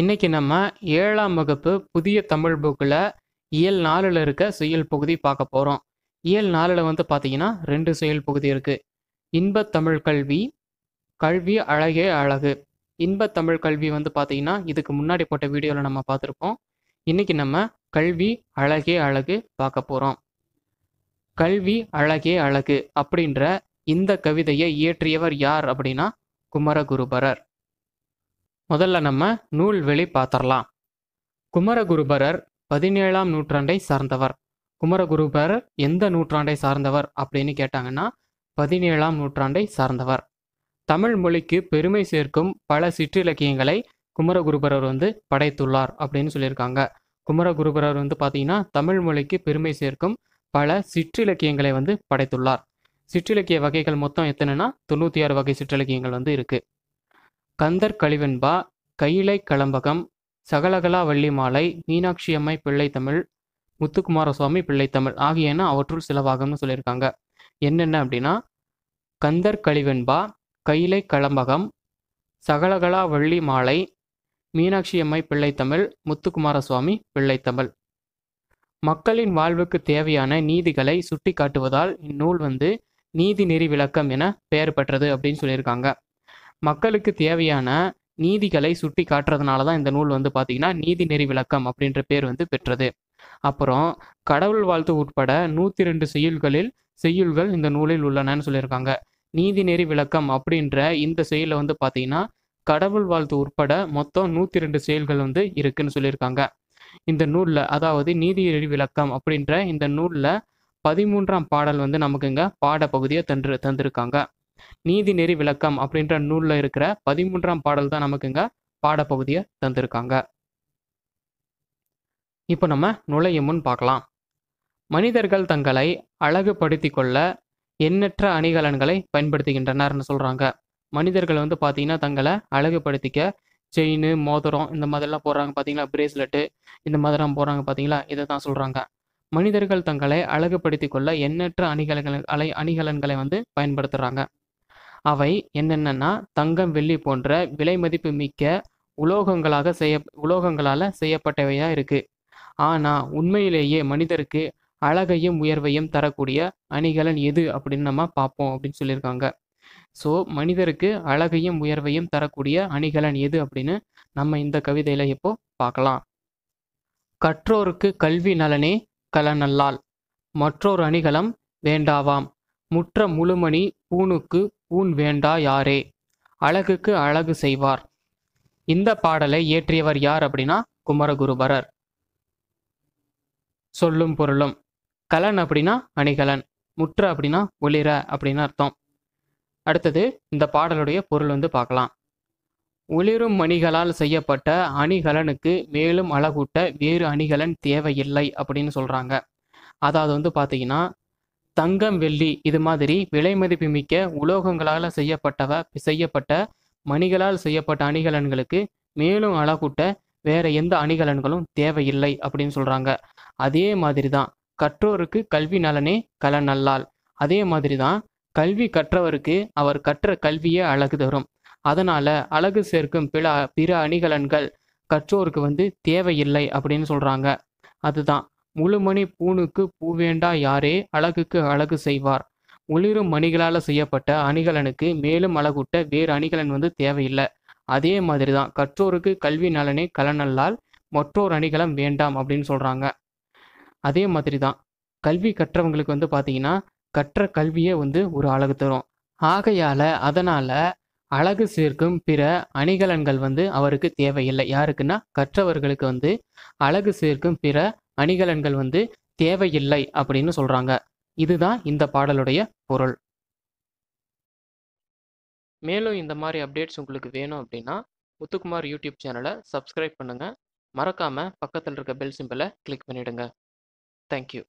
இன்றைக்கி நம்ம ஏழாம் வகுப்பு புதிய தமிழ் புக்கில் இயல் நாலில் இருக்க சுயல் பகுதி பார்க்க போகிறோம் இயல் நாலில் வந்து பார்த்தீங்கன்னா ரெண்டு செயல் பகுதி இருக்குது இன்ப தமிழ் கல்வி கல்வி அழகே அழகு இன்ப தமிழ் கல்வி வந்து பார்த்தீங்கன்னா இதுக்கு முன்னாடி போட்ட வீடியோவில் நம்ம பார்த்துருப்போம் இன்றைக்கி நம்ம கல்வி அழகே அழகு பார்க்க போகிறோம் கல்வி அழகே அழகு அப்படின்ற இந்த கவிதையை இயற்றியவர் யார் அப்படின்னா குமரகுருபரர் முதல்ல நம்ம நூல்வெளி பார்த்துடலாம் குமரகுருபரர் பதினேழாம் நூற்றாண்டை சார்ந்தவர் குமரகுருபரர் எந்த நூற்றாண்டை சார்ந்தவர் அப்படின்னு கேட்டாங்கன்னா பதினேழாம் நூற்றாண்டை சார்ந்தவர் தமிழ் மொழிக்கு பெருமை சேர்க்கும் பல சிற்றிலக்கியங்களை குமரகுருபரர் வந்து படைத்துள்ளார் அப்படின்னு சொல்லியிருக்காங்க குமரகுருபரர் வந்து பார்த்தீங்கன்னா தமிழ் மொழிக்கு பெருமை சேர்க்கும் பல சிற்றிலக்கியங்களை வந்து படைத்துள்ளார் சிற்றிலக்கிய வகைகள் மொத்தம் எத்தனைன்னா தொண்ணூற்றி ஆறு வகை சிற்றிலக்கியங்கள் வந்து இருக்குது கந்தர் கழிவென்பா கையிலை களம்பகம் சகலகலா வள்ளி மாலை மீனாட்சி அம்மை பிள்ளைத்தமிழ் முத்துக்குமாரசுவாமி பிள்ளைத்தமிழ் ஆகியன அவற்றுள் பாகம்னு சொல்லியிருக்காங்க என்னென்ன அப்படின்னா கந்தர் கழிவெண்பா கையிலை களம்பகம் சகலகலா வள்ளி மாலை மீனாட்சி அம்மை பிள்ளைத்தமிழ் முத்துக்குமாரசுவாமி பிள்ளைத்தமிழ் மக்களின் வாழ்வுக்கு தேவையான நீதிகளை சுட்டி காட்டுவதால் இந்நூல் வந்து நீதி நெறி விளக்கம் என பெயர் பெற்றது அப்படின்னு சொல்லியிருக்காங்க மக்களுக்கு தேவையான நீதிகளை சுட்டி காட்டுறதுனால தான் இந்த நூல் வந்து பார்த்தீங்கன்னா நீதி நெறி விளக்கம் அப்படின்ற பேர் வந்து பெற்றது அப்புறம் கடவுள் வாழ்த்து உட்பட நூற்றி ரெண்டு செய்யுள்களில் செய்யுள்கள் இந்த நூலில் உள்ளனன்னு சொல்லியிருக்காங்க நீதி நெறி விளக்கம் அப்படின்ற இந்த செயலில் வந்து பார்த்தீங்கன்னா கடவுள் வாழ்த்து உட்பட மொத்தம் நூற்றி ரெண்டு செயல்கள் வந்து இருக்குன்னு சொல்லியிருக்காங்க இந்த நூலில் அதாவது நீதி நெறி விளக்கம் அப்படின்ற இந்த நூலில் பதிமூன்றாம் பாடல் வந்து நமக்குங்க பாடப்பகுதியை தந்து தந்திருக்காங்க நீதி நெறி விளக்கம் அப்படின்ற நூலில் இருக்கிற பதிமூன்றாம் பாடல் தான் நமக்கு இங்கே பாடப்பகுதியை தந்திருக்காங்க இப்போ நம்ம நுழையும் முன் பார்க்கலாம் மனிதர்கள் தங்களை அழகுபடுத்தி கொள்ள எண்ணற்ற அணிகலன்களை பயன்படுத்துகின்றனர்னு சொல்கிறாங்க மனிதர்கள் வந்து பார்த்தீங்கன்னா தங்களை அழகுபடுத்திக்க செயின் மோதிரம் இந்த மாதிரிலாம் போடுறாங்க பார்த்தீங்களா பிரேஸ்லெட்டு இந்த மாதிரிலாம் போடுறாங்க பார்த்தீங்களா இதை தான் சொல்கிறாங்க மனிதர்கள் தங்களை அழகுபடுத்தி கொள்ள எண்ணற்ற அணிகலன்களை அலை அணிகலன்களை வந்து பயன்படுத்துகிறாங்க அவை என்னென்னா தங்கம் வெள்ளி போன்ற விலை மதிப்பு மிக்க உலோகங்களாக செய்ய உலோகங்களால் செய்யப்பட்டவையா இருக்கு ஆனா உண்மையிலேயே மனிதருக்கு அழகையும் உயர்வையும் தரக்கூடிய அணிகலன் எது அப்படின்னு நம்ம பார்ப்போம் அப்படின்னு சொல்லியிருக்காங்க ஸோ மனிதருக்கு அழகையும் உயர்வையும் தரக்கூடிய அணிகலன் எது அப்படின்னு நம்ம இந்த கவிதையில இப்போ பார்க்கலாம் கற்றோருக்கு கல்வி நலனே கலனல்லால் மற்றொரு அணிகலம் வேண்டாவாம் முற்ற முழுமணி பூணுக்கு ஊன் வேண்டா யாரே அழகுக்கு அழகு செய்வார் இந்த பாடலை இயற்றியவர் யார் அப்படின்னா குமரகுருபரர் சொல்லும் பொருளும் கலன் அப்படின்னா அணிகலன் முற்று அப்படின்னா ஒளிர அப்படின்னு அர்த்தம் அடுத்தது இந்த பாடலுடைய பொருள் வந்து பார்க்கலாம் ஒளிரும் மணிகளால் செய்யப்பட்ட அணிகலனுக்கு மேலும் அழகூட்ட வேறு அணிகலன் தேவையில்லை அப்படின்னு சொல்கிறாங்க அதாவது வந்து பார்த்தீங்கன்னா தங்கம் வெள்ளி இது மாதிரி விலை மதிப்பு மிக்க உலோகங்களால் செய்யப்பட்டவ செய்யப்பட்ட மணிகளால் செய்யப்பட்ட அணிகலன்களுக்கு மேலும் அழகூட்ட வேற எந்த அணிகலன்களும் தேவையில்லை அப்படின்னு சொல்றாங்க அதே மாதிரி தான் கற்றோருக்கு கல்வி நலனே கல நல்லால் அதே மாதிரி தான் கல்வி கற்றவருக்கு அவர் கற்ற கல்வியே அழகு தரும் அதனால அழகு சேர்க்கும் பிற பிற அணிகலன்கள் கற்றோருக்கு வந்து தேவையில்லை அப்படின்னு சொல்றாங்க அதுதான் முழுமணி பூணுக்கு பூவேண்டா யாரே அழகுக்கு அழகு செய்வார் ஒளிரும் மணிகளால் செய்யப்பட்ட அணிகலனுக்கு மேலும் அழகூட்ட வேறு அணிகலன் வந்து தேவையில்லை அதே மாதிரி தான் கற்றோருக்கு கல்வி நலனே கலனல்லால் மற்றோர் அணிகலம் வேண்டாம் அப்படின்னு சொல்கிறாங்க அதே மாதிரி தான் கல்வி கற்றவங்களுக்கு வந்து பார்த்தீங்கன்னா கற்ற கல்வியே வந்து ஒரு அழகு தரும் ஆகையால் அதனால் அழகு சேர்க்கும் பிற அணிகலன்கள் வந்து அவருக்கு தேவையில்லை யாருக்குன்னா கற்றவர்களுக்கு வந்து அழகு சேர்க்கும் பிற அணிகலன்கள் வந்து தேவையில்லை அப்படின்னு சொல்றாங்க இதுதான் இந்த பாடலுடைய பொருள் மேலும் இந்த மாதிரி அப்டேட்ஸ் உங்களுக்கு வேணும் அப்படின்னா முத்துக்குமார் யூடியூப் சேனலை சப்ஸ்கிரைப் பண்ணுங்கள் மறக்காமல் பக்கத்தில் இருக்க பெல் சிம்பிளை கிளிக் பண்ணிவிடுங்க தேங்க்யூ